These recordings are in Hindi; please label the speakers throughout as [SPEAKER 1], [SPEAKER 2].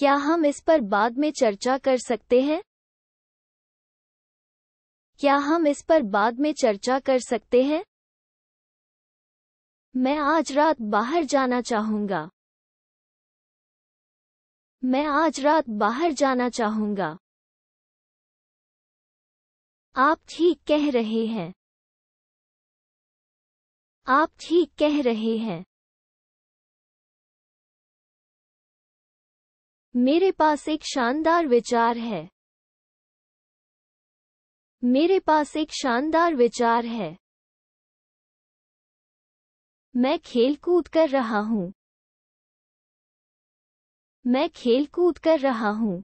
[SPEAKER 1] क्या हम इस पर बाद में चर्चा कर सकते हैं क्या हम इस पर बाद में चर्चा कर सकते हैं मैं आज रात बाहर जाना चाहूंगा मैं आज रात बाहर जाना चाहूंगा आप ठीक कह रहे हैं आप ठीक कह रहे हैं मेरे पास एक शानदार विचार है मेरे पास एक शानदार विचार है मैं खेल कूद कर रहा हूँ मैं खेल कूद कर रहा हूँ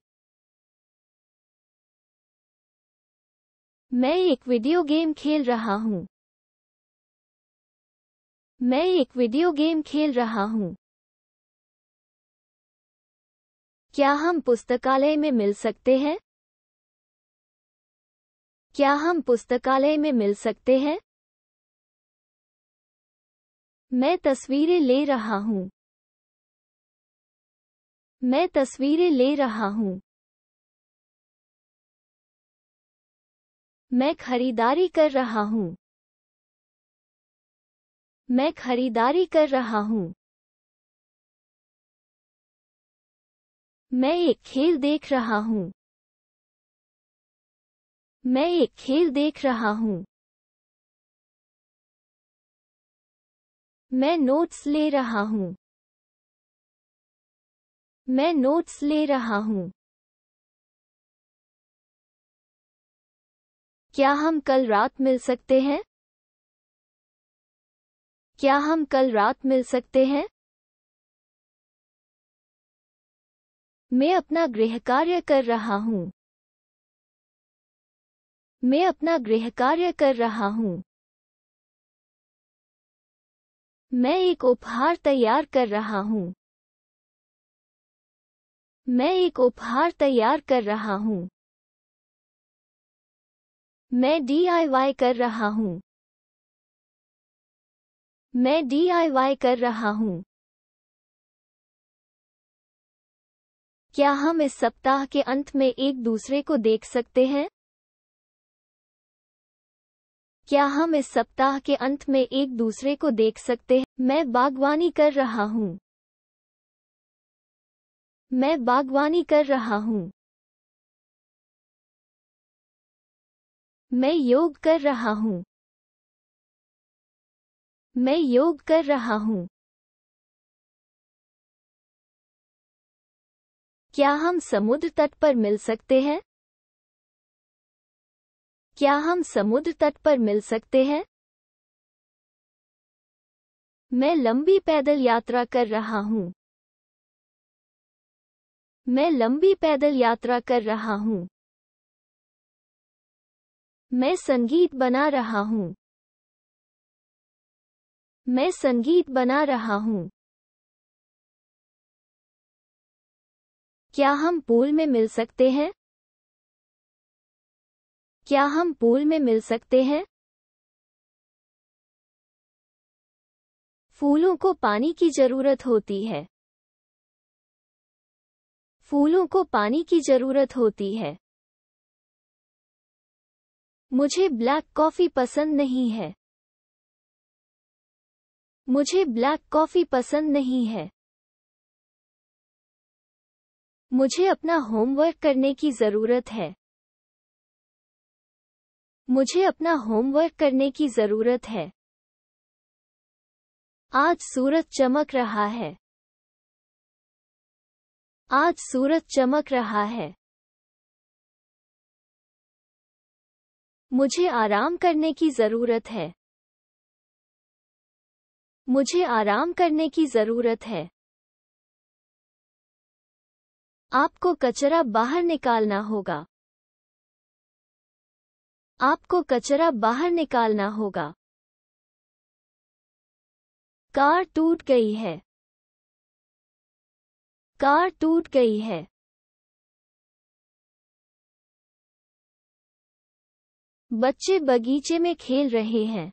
[SPEAKER 1] मैं एक वीडियो गेम खेल रहा हूँ मैं एक वीडियो गेम खेल रहा हूँ क्या हम पुस्तकालय में मिल सकते हैं क्या हम पुस्तकालय में मिल सकते हैं मैं तस्वीरें ले रहा हूँ मैं तस्वीरें ले रहा हूँ मैं खरीदारी कर रहा हूँ मैं खरीदारी कर रहा हूँ मैं एक खेल देख रहा हूँ मैं एक खेल देख रहा हूँ मैं नोट्स ले रहा हूँ मैं नोट्स ले रहा हूँ क्या हम कल रात मिल सकते हैं क्या हम कल रात मिल सकते हैं मैं अपना गृह कार्य कर रहा हूँ मैं अपना गृह कार्य कर रहा हूँ मैं एक उपहार तैयार कर रहा हूँ मैं एक उपहार तैयार कर रहा हूँ मैं डीआईवाई कर रहा हूँ मैं डीआईवाई कर रहा हूँ क्या हम इस सप्ताह के अंत में एक दूसरे को देख सकते हैं क्या हम इस सप्ताह के अंत में एक दूसरे को देख सकते हैं मैं बागवानी कर रहा हूँ मैं बागवानी कर रहा हूँ मैं योग कर रहा हूँ मैं योग कर रहा हूँ क्या हम समुद्र तट पर मिल सकते हैं क्या हम समुद्र तट पर मिल सकते हैं मैं लंबी पैदल यात्रा कर रहा हूँ मैं लंबी पैदल यात्रा कर रहा हूँ मैं संगीत बना रहा हूँ मैं संगीत बना रहा हूँ क्या हम पूल में मिल सकते हैं क्या हम पूल में मिल सकते हैं फूलों को पानी की जरूरत होती है फूलों को पानी की जरूरत होती है मुझे ब्लैक कॉफी पसंद नहीं है मुझे ब्लैक कॉफी पसंद नहीं है मुझे अपना होमवर्क करने की ज़रूरत है मुझे अपना होमवर्क करने की ज़रूरत है आज सूरज चमक रहा है आज सूरज चमक रहा है मुझे आराम करने की ज़रूरत है मुझे आराम करने की ज़रूरत है आपको कचरा बाहर निकालना होगा आपको कचरा बाहर निकालना होगा कार टूट गई है कार टूट गई है बच्चे बगीचे में खेल रहे हैं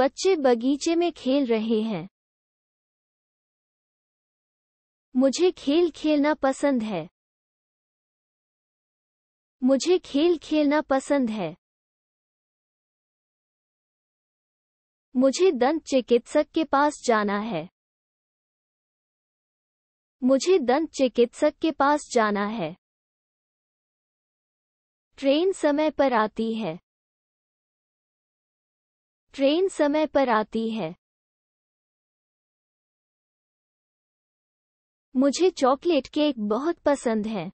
[SPEAKER 1] बच्चे बगीचे में खेल रहे हैं मुझे खेल खेलना पसंद है मुझे खेल खेलना पसंद है मुझे दंत चिकित्सक के पास जाना है मुझे दंत चिकित्सक के पास जाना है ट्रेन समय पर आती है ट्रेन समय पर आती है मुझे चॉकलेट केक बहुत पसंद है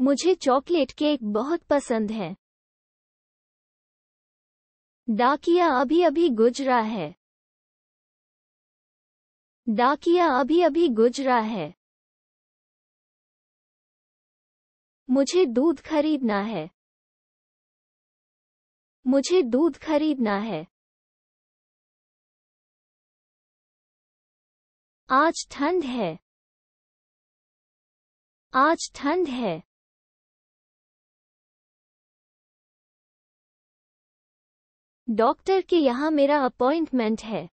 [SPEAKER 1] मुझे चॉकलेट केक बहुत पसंद है डाकिया अभी अभी गुजरा है डाकिया अभी अभी गुजरा है मुझे दूध खरीदना है मुझे दूध खरीदना है आज ठंड है आज ठंड है डॉक्टर के यहाँ मेरा अपॉइंटमेंट है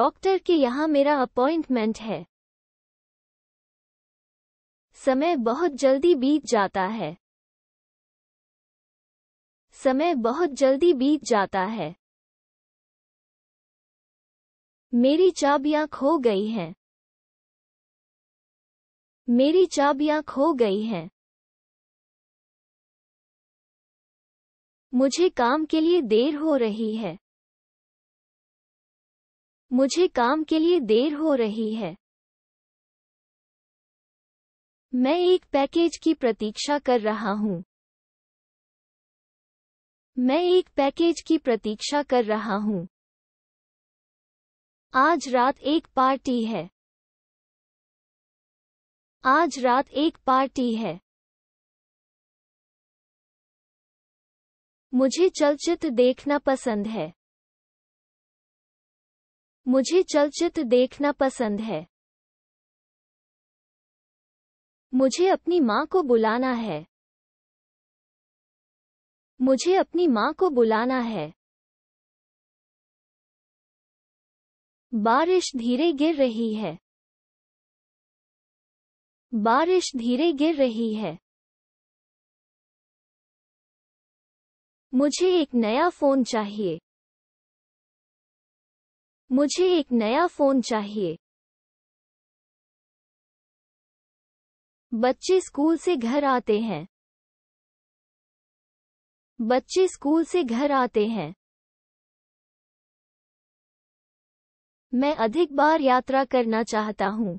[SPEAKER 1] डॉक्टर के यहाँ मेरा अपॉइंटमेंट है समय बहुत जल्दी बीत जाता है समय बहुत जल्दी बीत जाता है मेरी चाबियां खो गई हैं मेरी चाबियां खो गई हैं मुझे काम के लिए देर हो रही है मुझे काम के लिए देर हो रही है मैं एक पैकेज की प्रतीक्षा कर रहा हूं मैं एक पैकेज की प्रतीक्षा कर रहा हूं आज रात एक पार्टी है आज रात एक पार्टी है मुझे चलचित्र देखना पसंद है मुझे चलचित्र देखना पसंद है मुझे अपनी माँ को बुलाना है मुझे अपनी माँ को बुलाना है बारिश धीरे गिर रही है बारिश धीरे गिर रही है मुझे एक नया फोन चाहिए मुझे एक नया फोन चाहिए बच्चे स्कूल से घर आते हैं बच्चे स्कूल से घर आते हैं मैं अधिक बार यात्रा करना चाहता हूँ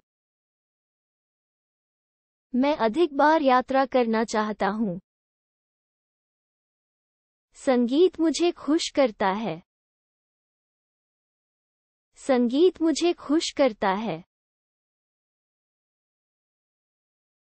[SPEAKER 1] मैं अधिक बार यात्रा करना चाहता हूँ संगीत मुझे खुश करता है संगीत मुझे खुश करता है